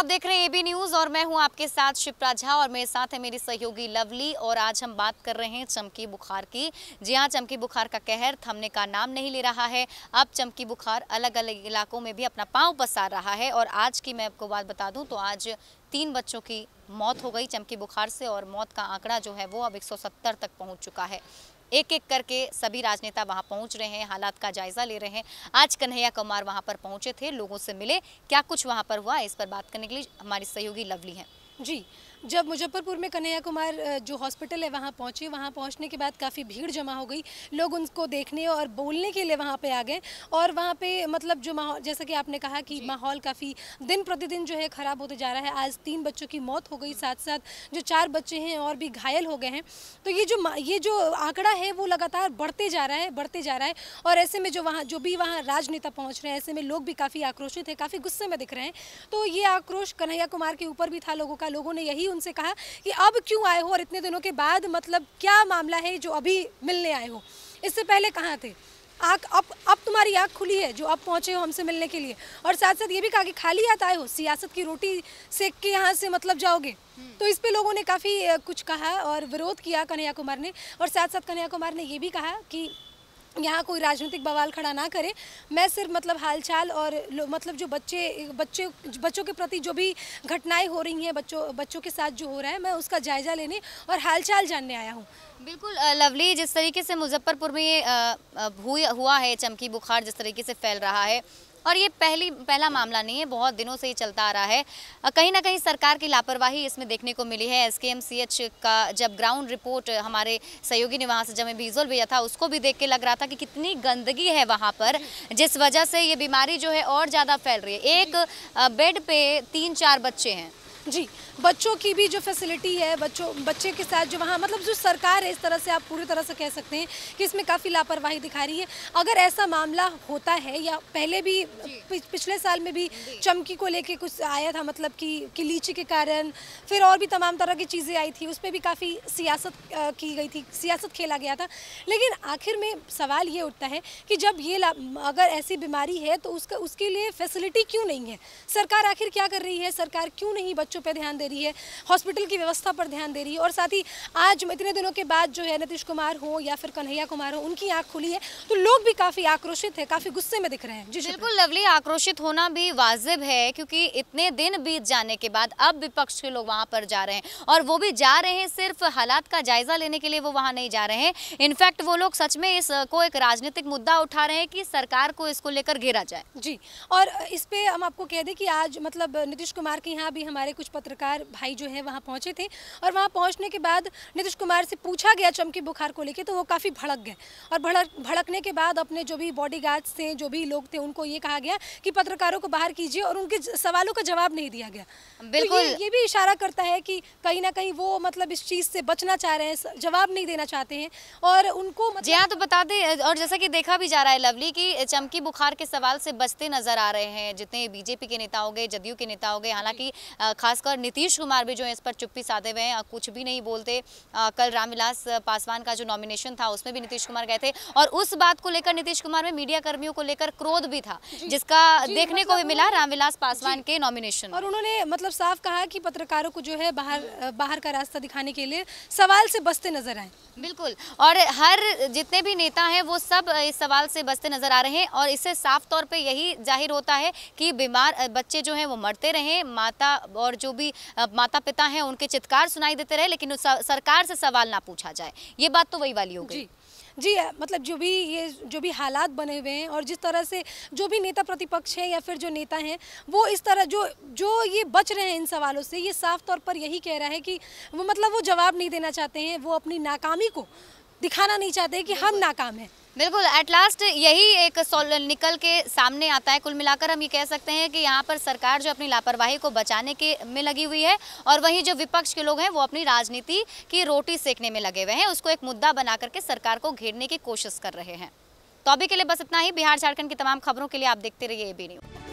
आप देख रहे हैं एबी न्यूज और मैं हूं आपके साथ शिप्रा झा और मेरे साथ है मेरी सहयोगी लवली और आज हम बात कर रहे हैं चमकी बुखार की जी हाँ चमकी बुखार का कहर थमने का नाम नहीं ले रहा है अब चमकी बुखार अलग अलग इलाकों में भी अपना पांव पसार रहा है और आज की मैं आपको बात बता दूं तो आज तीन बच्चों की मौत हो गई चमकी बुखार से और मौत का आंकड़ा जो है वो अब एक तक पहुंच चुका है एक एक करके सभी राजनेता वहां पहुंच रहे हैं हालात का जायजा ले रहे हैं आज कन्हैया कुमार वहां पर पहुंचे थे लोगों से मिले क्या कुछ वहां पर हुआ इस पर बात करने के लिए हमारी सहयोगी लवली हैं जी जब मुजफ्फरपुर में कन्हैया कुमार जो हॉस्पिटल है वहाँ पहुँचे वहाँ पहुँचने के बाद काफ़ी भीड़ जमा हो गई लोग उनको देखने और बोलने के लिए वहाँ पर आ गए और वहाँ पर मतलब जो माहौल जैसा कि आपने कहा कि माहौल काफ़ी दिन प्रतिदिन जो है ख़राब होते जा रहा है आज तीन बच्चों की मौत हो गई साथ साथ जो चार बच्चे हैं और भी घायल हो गए हैं तो ये जो ये जो आंकड़ा है वो लगातार बढ़ते जा रहा है बढ़ते जा रहा है और ऐसे में जो वहाँ जो भी वहाँ राजनेता पहुँच रहे हैं ऐसे में लोग भी काफ़ी आक्रोशित हैं काफ़ी गुस्से में दिख रहे हैं तो ये आक्रोश कन्हैया कुमार के ऊपर भी था लोगों का लोगों ने यही ही उनसे कहा कि अब क्यों आए हो और इतने दिनों के बाद मतलब क्या मामला है जो अभी मिलने आए हो इससे पहले कहाँ थे आँख अब अब तुम्हारी आँख खुली है जो अब पहुँचे हो हमसे मिलने के लिए और साथ साथ ये भी कहा कि खाली हाथ आए हो सियासत की रोटी सेक के यहाँ से मतलब जाओगे हम्म। तो इस पे लोगों ने काफ़ी कुछ कहा और विरोध किया कन्हैया कुमार ने और साथ साथ कन्हैया कुमार ने ये भी कहा कि यहाँ कोई राजनीतिक बवाल खड़ा ना करे मैं सिर्फ मतलब हालचाल और मतलब जो बच्चे बच्चे बच्चों के प्रति जो भी घटनाएं हो रही हैं बच्चों बच्चों के साथ जो हो रहा है मैं उसका जायज़ा लेने और हालचाल जानने आया हूँ बिल्कुल लवली जिस तरीके से मुजफ्फरपुर में हुआ है चमकी बुखार जिस तरीके से फैल रहा है और ये पहली पहला मामला नहीं है बहुत दिनों से ही चलता आ रहा है कहीं ना कहीं सरकार की लापरवाही इसमें देखने को मिली है एसकेएमसीएच का जब ग्राउंड रिपोर्ट हमारे सहयोगी ने वहाँ से जब बीजोल भेजा था उसको भी देख के लग रहा था कि कितनी गंदगी है वहाँ पर जिस वजह से ये बीमारी जो है और ज़्यादा फैल रही है एक बेड पे तीन चार बच्चे हैं जी बच्चों की भी जो फैसिलिटी है बच्चों बच्चे के साथ जो वहाँ मतलब जो सरकार है इस तरह से आप पूरी तरह से कह सकते हैं कि इसमें काफ़ी लापरवाही दिखा रही है अगर ऐसा मामला होता है या पहले भी पिछले साल में भी चमकी को लेके कुछ आया था मतलब कि, कि लीची के कारण फिर और भी तमाम तरह की चीज़ें आई थी उस पर भी काफ़ी सियासत की गई थी सियासत खेला गया था लेकिन आखिर में सवाल ये उठता है कि जब ये अगर ऐसी बीमारी है तो उसका उसके लिए फैसिलिटी क्यों नहीं है सरकार आखिर क्या कर रही है सरकार क्यों नहीं बच्चों पर ध्यान दे रही है हॉस्पिटल की व्यवस्था पर ध्यान दे रही है और साथ ही आज इतने दिनों के बाद जो है नीतीश कुमार हो या फिर कन्हैया कुमार हो उनकी आँख खुली है तो लोग भी काफ़ी आक्रोशित है काफ़ी गुस्से में दिख रहे हैं जी बिल्कुल लवली आक्रोशित होना भी वाजिब है क्योंकि इतने दिन बीत जाने के बाद अब विपक्ष के लोग वहाँ पर जा रहे हैं और वो भी जा रहे हैं सिर्फ हालात का जायजा लेने के लिए वो वहाँ नहीं जा रहे हैं इनफैक्ट वो लोग सच में इस को एक राजनीतिक मुद्दा उठा रहे हैं कि सरकार को इसको लेकर घेरा जाए जी और इस पे हम आपको कह दें कि आज मतलब नीतीश कुमार के यहाँ भी हमारे कुछ पत्रकार भाई जो है वहाँ पहुँचे थे और वहाँ पहुँचने के बाद नीतीश कुमार से पूछा गया चमकी बुखार को लेकर तो वो काफ़ी भड़क गए और भड़क भड़कने के बाद अपने जो भी बॉडी गार्ड्स थे जो भी लोग थे उनको ये कहा गया कि पत्रकारों को बाहर कीजिए और उनके सवालों का जवाब नहीं दिया गया तो बिल्कुल ये, भी इशारा करता है कि कहीं ना कहीं वो मतलब इस चीज़ से बचना चाह रहे हैं जवाब नहीं देना चाहते हैं और उनको मतलब... जी हाँ तो बता दे और जैसा कि देखा भी जा रहा है लवली कि चमकी बुखार के सवाल से बचते नजर आ रहे हैं जितने बीजेपी के नेता हो गए जदयू के नेता हो गए हालांकि खासकर नीतीश कुमार भी जो है इस पर चुप्पी साधे हुए हैं कुछ भी नहीं बोलते कल रामविलास पासवान का जो नॉमिनेशन था उसमें भी नीतीश कुमार गए थे और उस बात को लेकर नीतीश कुमार में मीडिया कर्मियों को लेकर क्रोध भी था जिसका देखने को भी मतलब मिला रामविलास पासवान के नॉमिनेशन और उन्होंने मतलब साफ कहा कि पत्रकारों को जो है बाहर बाहर का रास्ता दिखाने के लिए सवाल से बसते नजर आए बिल्कुल और हर जितने भी नेता हैं वो सब इस सवाल से बसते नजर आ रहे हैं और इससे साफ तौर पे यही जाहिर होता है कि बीमार बच्चे जो हैं वो मरते रहे माता और जो भी माता पिता हैं उनके चित्कार सुनाई देते रहे लेकिन सरकार से सवाल ना पूछा जाए ये बात तो वही वाली हो गई जी मतलब जो भी ये जो भी हालात बने हुए हैं और जिस तरह से जो भी नेता प्रतिपक्ष हैं या फिर जो नेता हैं वो इस तरह जो जो ये बच रहे हैं इन सवालों से ये साफ तौर पर यही कह रहा है कि वो मतलब वो जवाब नहीं देना चाहते हैं वो अपनी नाकामी को दिखाना नहीं चाहते कि हम नाकाम हैं बिल्कुल एट लास्ट यही एक निकल के सामने आता है कुल मिलाकर हम ये कह सकते हैं कि यहाँ पर सरकार जो अपनी लापरवाही को बचाने के में लगी हुई है और वहीं जो विपक्ष के लोग हैं वो अपनी राजनीति की रोटी सेकने में लगे हुए हैं उसको एक मुद्दा बना करके सरकार को घेरने की कोशिश कर रहे हैं तो अभी के लिए बस इतना ही बिहार झारखंड की तमाम खबरों के लिए आप देखते रहिए ए बी न्यूज़